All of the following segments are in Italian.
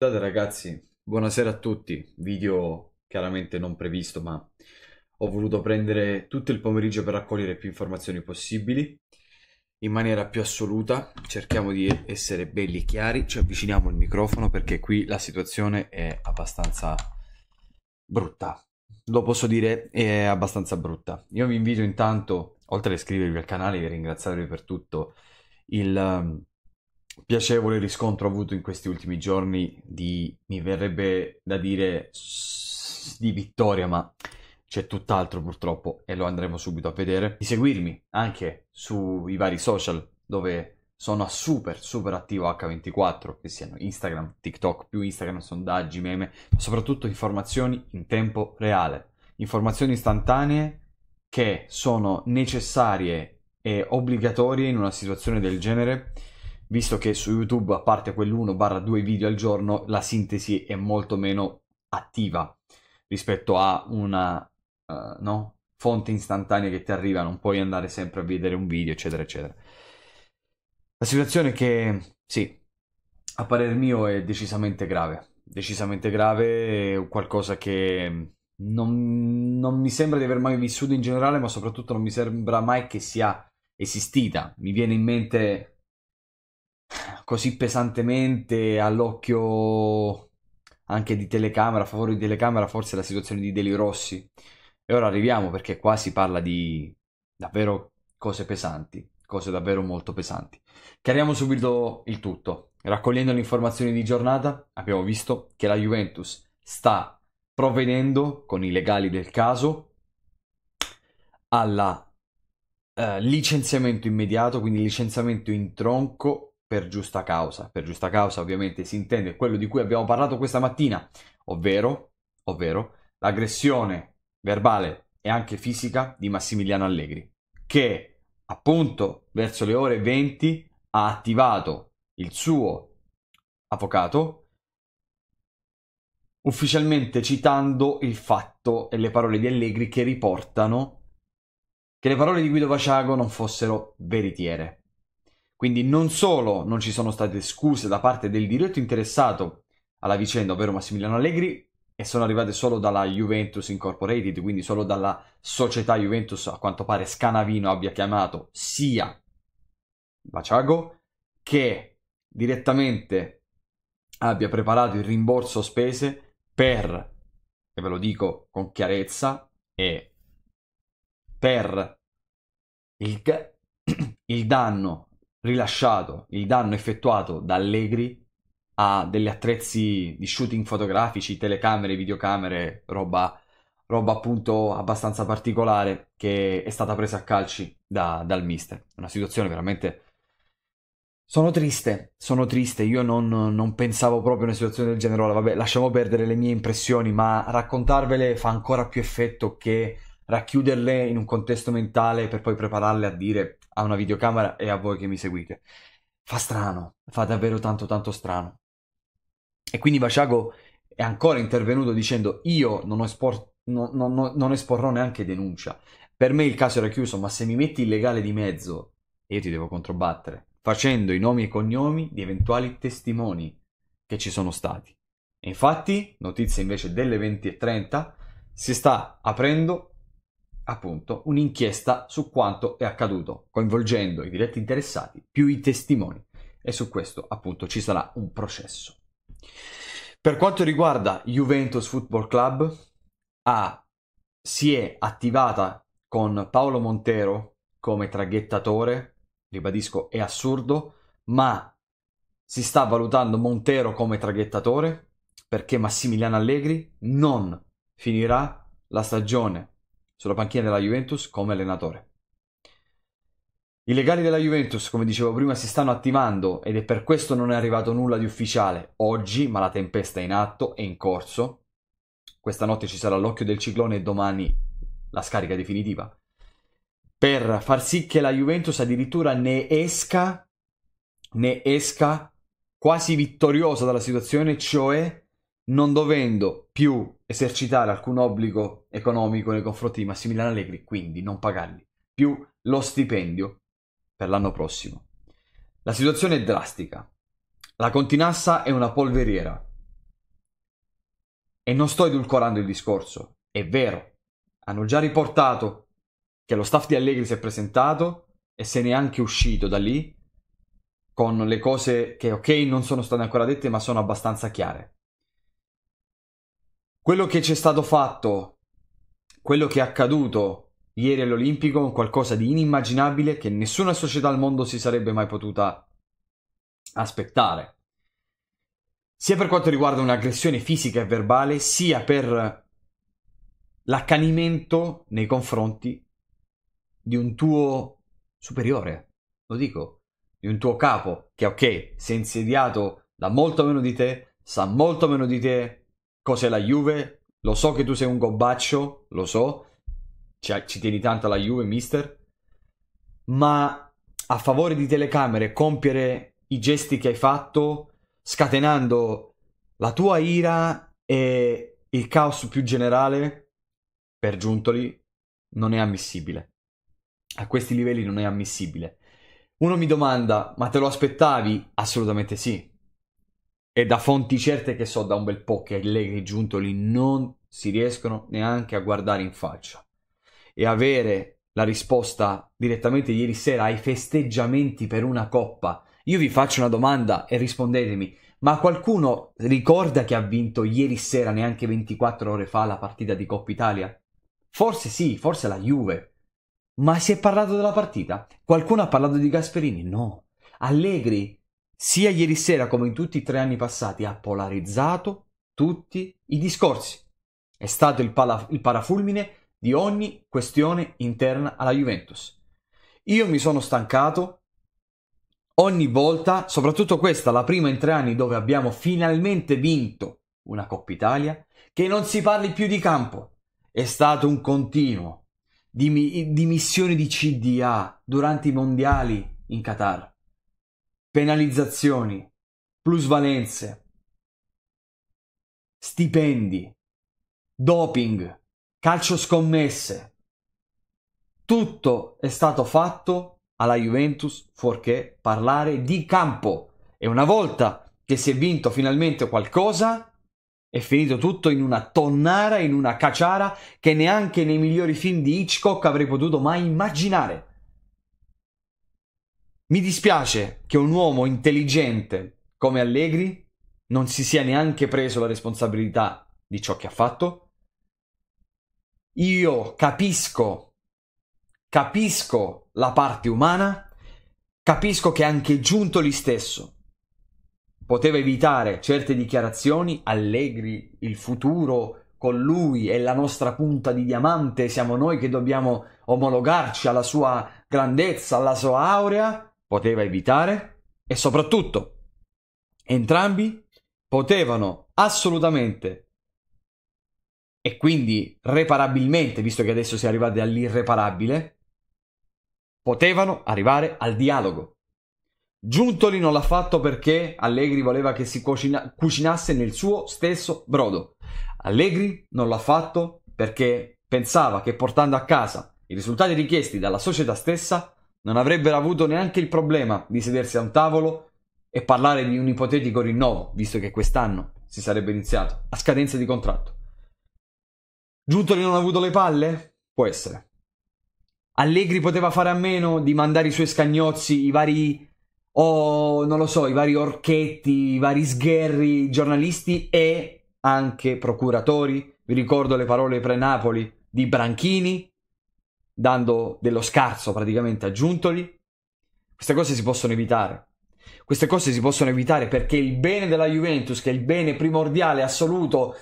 Scusate ragazzi, buonasera a tutti, video chiaramente non previsto ma ho voluto prendere tutto il pomeriggio per raccogliere più informazioni possibili in maniera più assoluta, cerchiamo di essere belli chiari, ci avviciniamo al microfono perché qui la situazione è abbastanza brutta, lo posso dire è abbastanza brutta. Io vi invito intanto, oltre ad iscrivervi al canale e ringraziarvi per tutto il piacevole riscontro avuto in questi ultimi giorni di, mi verrebbe da dire, di vittoria, ma c'è tutt'altro purtroppo e lo andremo subito a vedere. Di seguirmi anche sui vari social dove sono a super super attivo H24, che siano Instagram, TikTok, più Instagram, sondaggi, meme, ma soprattutto informazioni in tempo reale, informazioni istantanee che sono necessarie e obbligatorie in una situazione del genere visto che su YouTube, a parte quell'1-2 video al giorno, la sintesi è molto meno attiva rispetto a una uh, no? fonte istantanea che ti arriva, non puoi andare sempre a vedere un video, eccetera, eccetera. La situazione che, sì, a parer mio è decisamente grave, decisamente grave, qualcosa che non, non mi sembra di aver mai vissuto in generale, ma soprattutto non mi sembra mai che sia esistita. Mi viene in mente così pesantemente all'occhio anche di telecamera, a favore di telecamera, forse la situazione di Deli Rossi. E ora arriviamo perché qua si parla di davvero cose pesanti, cose davvero molto pesanti. Chiariamo subito il tutto. Raccogliendo le informazioni di giornata, abbiamo visto che la Juventus sta provvedendo con i legali del caso al eh, licenziamento immediato, quindi licenziamento in tronco per giusta causa. Per giusta causa ovviamente si intende quello di cui abbiamo parlato questa mattina, ovvero, ovvero l'aggressione verbale e anche fisica di Massimiliano Allegri, che appunto verso le ore 20 ha attivato il suo avvocato ufficialmente citando il fatto e le parole di Allegri che riportano che le parole di Guido Vaciago non fossero veritiere. Quindi non solo non ci sono state scuse da parte del diretto interessato alla vicenda, ovvero Massimiliano Allegri, e sono arrivate solo dalla Juventus Incorporated, quindi solo dalla società Juventus, a quanto pare Scanavino abbia chiamato sia Baciago che direttamente abbia preparato il rimborso spese per, e ve lo dico con chiarezza, e per il, il danno rilasciato il danno effettuato da Allegri a degli attrezzi di shooting fotografici, telecamere, videocamere, roba, roba appunto abbastanza particolare che è stata presa a calci da, dal mister. Una situazione veramente... Sono triste, sono triste, io non, non pensavo proprio a una situazione del genere, vabbè lasciamo perdere le mie impressioni, ma raccontarvele fa ancora più effetto che racchiuderle in un contesto mentale per poi prepararle a dire a una videocamera e a voi che mi seguite. Fa strano, fa davvero tanto tanto strano. E quindi Vasciago è ancora intervenuto dicendo io non, espor- non, non, non esporrò neanche denuncia. Per me il caso era chiuso, ma se mi metti illegale di mezzo, io ti devo controbattere, facendo i nomi e cognomi di eventuali testimoni che ci sono stati. E infatti, notizia invece delle 20.30, si sta aprendo appunto un'inchiesta su quanto è accaduto, coinvolgendo i diretti interessati più i testimoni e su questo appunto ci sarà un processo. Per quanto riguarda Juventus Football Club, ah, si è attivata con Paolo Montero come traghettatore, ribadisco è assurdo, ma si sta valutando Montero come traghettatore perché Massimiliano Allegri non finirà la stagione sulla panchina della Juventus come allenatore. I legali della Juventus, come dicevo prima, si stanno attivando ed è per questo non è arrivato nulla di ufficiale oggi, ma la tempesta è in atto, è in corso. Questa notte ci sarà l'occhio del ciclone e domani la scarica definitiva. Per far sì che la Juventus addirittura ne esca, ne esca quasi vittoriosa dalla situazione, cioè non dovendo più esercitare alcun obbligo economico nei confronti di Massimiliano Allegri, quindi non pagargli più lo stipendio per l'anno prossimo. La situazione è drastica. La Continassa è una polveriera. E non sto edulcorando il discorso, è vero. Hanno già riportato che lo staff di Allegri si è presentato e se n'è anche uscito da lì con le cose che ok non sono state ancora dette ma sono abbastanza chiare quello che ci è stato fatto, quello che è accaduto ieri all'Olimpico è qualcosa di inimmaginabile che nessuna società al mondo si sarebbe mai potuta aspettare. Sia per quanto riguarda un'aggressione fisica e verbale, sia per l'accanimento nei confronti di un tuo superiore, lo dico, di un tuo capo che ok, si è insediato da molto meno di te, sa molto meno di te, cos'è la Juve, lo so che tu sei un gobbaccio, lo so, ci, ci tieni tanto alla Juve, mister, ma a favore di telecamere compiere i gesti che hai fatto, scatenando la tua ira e il caos più generale, per Giuntoli, non è ammissibile. A questi livelli non è ammissibile. Uno mi domanda, ma te lo aspettavi? Assolutamente sì e da fonti certe che so da un bel po' che Allegri e Giuntoli non si riescono neanche a guardare in faccia. E avere la risposta direttamente ieri sera ai festeggiamenti per una coppa. Io vi faccio una domanda e rispondetemi, ma qualcuno ricorda che ha vinto ieri sera, neanche 24 ore fa, la partita di Coppa Italia? Forse sì, forse la Juve. Ma si è parlato della partita? Qualcuno ha parlato di Gasperini? No. Allegri sia ieri sera come in tutti i tre anni passati, ha polarizzato tutti i discorsi. È stato il, pala- il parafulmine di ogni questione interna alla Juventus. Io mi sono stancato ogni volta, soprattutto questa, la prima in tre anni dove abbiamo finalmente vinto una Coppa Italia, che non si parli più di campo. È stato un continuo di, mi- di missioni di CDA durante i mondiali in Qatar penalizzazioni, plusvalenze, stipendi, doping, calcio scommesse. Tutto è stato fatto alla Juventus fuorché parlare di campo. E una volta che si è vinto finalmente qualcosa, è finito tutto in una tonnara, in una caciara che neanche nei migliori film di Hitchcock avrei potuto mai immaginare. Mi dispiace che un uomo intelligente come Allegri non si sia neanche preso la responsabilità di ciò che ha fatto. Io capisco, capisco la parte umana, capisco che anche Giuntoli stesso poteva evitare certe dichiarazioni, Allegri, il futuro con lui è la nostra punta di diamante, siamo noi che dobbiamo omologarci alla sua grandezza, alla sua aurea poteva evitare e soprattutto entrambi potevano assolutamente e quindi reparabilmente, visto che adesso si è arrivati all'irreparabile, potevano arrivare al dialogo. Giuntoli non l'ha fatto perché Allegri voleva che si cucina- cucinasse nel suo stesso brodo. Allegri non l'ha fatto perché pensava che portando a casa i risultati richiesti dalla società stessa non avrebbero avuto neanche il problema di sedersi a un tavolo e parlare di un ipotetico rinnovo, visto che quest'anno si sarebbe iniziato a scadenza di contratto. Giuntoli non ha avuto le palle? Può essere. Allegri poteva fare a meno di mandare i suoi scagnozzi, i vari o non lo so, i vari orchetti, i vari sgherri giornalisti e anche procuratori. Vi ricordo le parole pre-Napoli di Branchini, dando dello scarso praticamente a Giuntoli. Queste cose si possono evitare. Queste cose si possono evitare perché il bene della Juventus, che è il bene primordiale, assoluto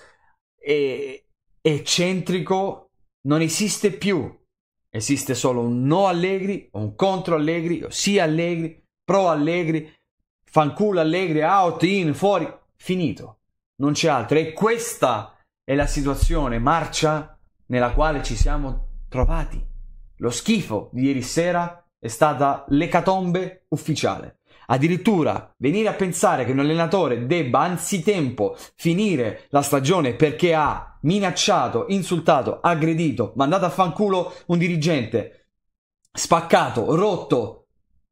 e, eccentrico, non esiste più. Esiste solo un no Allegri, un contro Allegri, sì Allegri, pro Allegri, fanculo Allegri, out, in, fuori, finito. Non c'è altro. E questa è la situazione marcia nella quale ci siamo trovati. Lo schifo di ieri sera è stata l'ecatombe ufficiale. Addirittura venire a pensare che un allenatore debba anzitempo finire la stagione perché ha minacciato, insultato, aggredito, mandato a fanculo un dirigente, spaccato, rotto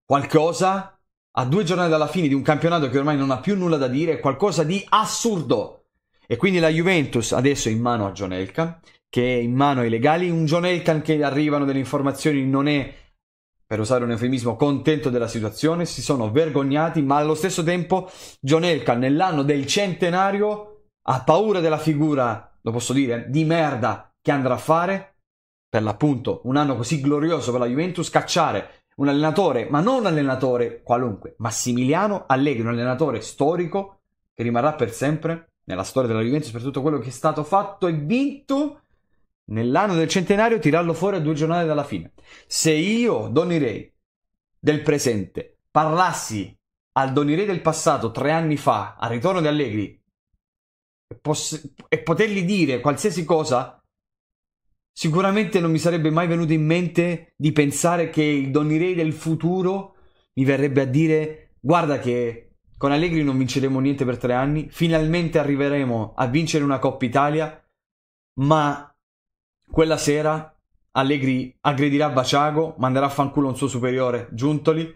qualcosa a due giornate dalla fine di un campionato che ormai non ha più nulla da dire, è qualcosa di assurdo. E quindi la Juventus adesso è in mano a John Elkan, che è in mano ai legali, un John Elkan che arrivano delle informazioni non è, per usare un eufemismo, contento della situazione, si sono vergognati, ma allo stesso tempo John Elkan nell'anno del centenario ha paura della figura, lo posso dire, di merda che andrà a fare, per l'appunto un anno così glorioso per la Juventus, cacciare un allenatore, ma non un allenatore qualunque, Massimiliano Allegri, un allenatore storico che rimarrà per sempre nella storia della Juventus per tutto quello che è stato fatto e vinto nell'anno del centenario tirarlo fuori a due giornate dalla fine. Se io, Donny Ray, del presente, parlassi al Donny Ray del passato tre anni fa, al ritorno di Allegri, e, poss- e potergli dire qualsiasi cosa, sicuramente non mi sarebbe mai venuto in mente di pensare che il Donny Ray del futuro mi verrebbe a dire guarda che con Allegri non vinceremo niente per tre anni, finalmente arriveremo a vincere una Coppa Italia, ma quella sera Allegri aggredirà Baciago, manderà a fanculo un suo superiore, Giuntoli,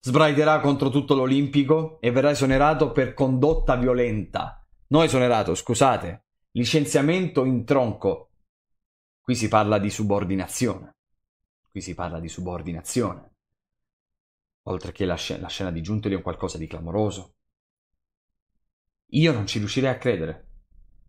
sbraiterà contro tutto l'Olimpico e verrà esonerato per condotta violenta. No esonerato, scusate, licenziamento in tronco. Qui si parla di subordinazione. Qui si parla di subordinazione. Oltre che la, scena, la scena di Giuntoli è un qualcosa di clamoroso. Io non ci riuscirei a credere.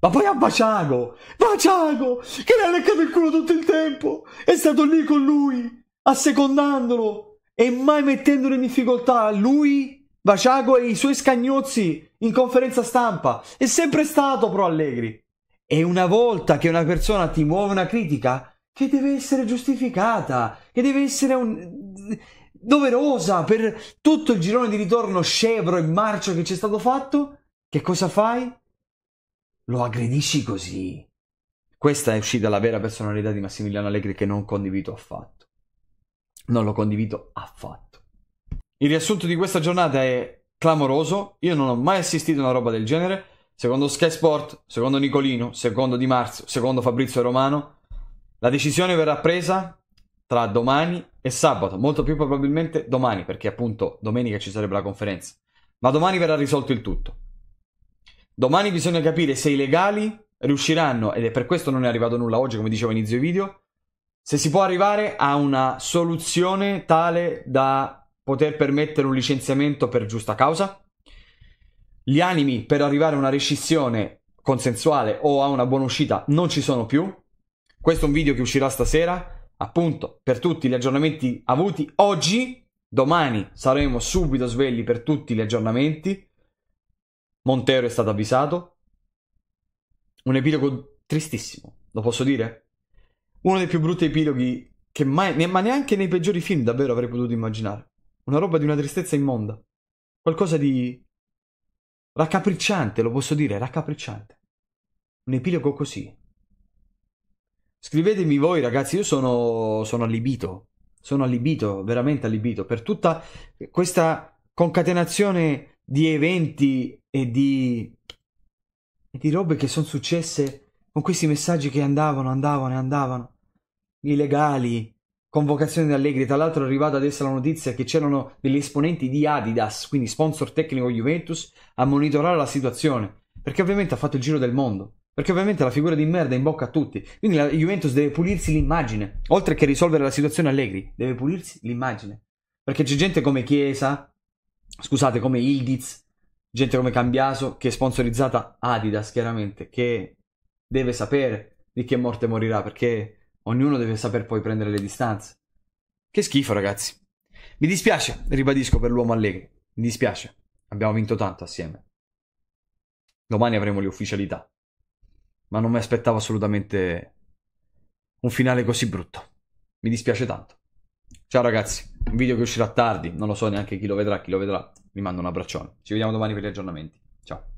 Ma poi a Baciago, Baciago, che le ha leccato il culo tutto il tempo, è stato lì con lui, assecondandolo e mai mettendolo in difficoltà, lui, Baciago e i suoi scagnozzi in conferenza stampa, è sempre stato pro Allegri. E una volta che una persona ti muove una critica, che deve essere giustificata, che deve essere un... doverosa per tutto il girone di ritorno scevro e marcio che ci è stato fatto, che cosa fai? lo aggredisci così. Questa è uscita la vera personalità di Massimiliano Allegri che non condivido affatto. Non lo condivido affatto. Il riassunto di questa giornata è clamoroso. Io non ho mai assistito a una roba del genere. Secondo Sky Sport, secondo Nicolino, secondo Di Marzio, secondo Fabrizio Romano, la decisione verrà presa tra domani e sabato, molto più probabilmente domani, perché appunto domenica ci sarebbe la conferenza. Ma domani verrà risolto il tutto. Domani bisogna capire se i legali riusciranno, ed è per questo non è arrivato nulla oggi, come dicevo all'inizio video, se si può arrivare a una soluzione tale da poter permettere un licenziamento per giusta causa. Gli animi per arrivare a una rescissione consensuale o a una buona uscita non ci sono più. Questo è un video che uscirà stasera. Appunto, per tutti gli aggiornamenti avuti oggi, domani saremo subito svegli per tutti gli aggiornamenti. Montero è stato avvisato. Un epilogo tristissimo, lo posso dire? Uno dei più brutti epiloghi che mai, ma neanche nei peggiori film davvero avrei potuto immaginare. Una roba di una tristezza immonda. Qualcosa di raccapricciante, lo posso dire, raccapricciante. Un epilogo così. Scrivetemi voi ragazzi, io sono, sono allibito, sono allibito, veramente allibito, per tutta questa concatenazione di eventi e di, e di robe che sono successe con questi messaggi che andavano, andavano e andavano. Illegali, convocazione di Allegri. Tra l'altro è arrivata adesso la notizia che c'erano degli esponenti di Adidas, quindi sponsor tecnico Juventus, a monitorare la situazione. Perché ovviamente ha fatto il giro del mondo. Perché ovviamente la figura di merda è in bocca a tutti. Quindi la Juventus deve pulirsi l'immagine. Oltre che risolvere la situazione Allegri, deve pulirsi l'immagine. Perché c'è gente come Chiesa, scusate, come Ildiz, gente come Cambiaso che è sponsorizzata Adidas chiaramente, che deve sapere di che morte morirà perché ognuno deve saper poi prendere le distanze. Che schifo ragazzi. Mi dispiace, ribadisco, per l'uomo Allegri. Mi dispiace. Abbiamo vinto tanto assieme. Domani avremo le ufficialità. Ma non mi aspettavo assolutamente un finale così brutto. Mi dispiace tanto. Ciao ragazzi, un video che uscirà tardi, non lo so neanche chi lo vedrà, chi lo vedrà. Vi mando un abbraccione. Ci vediamo domani per gli aggiornamenti. Ciao.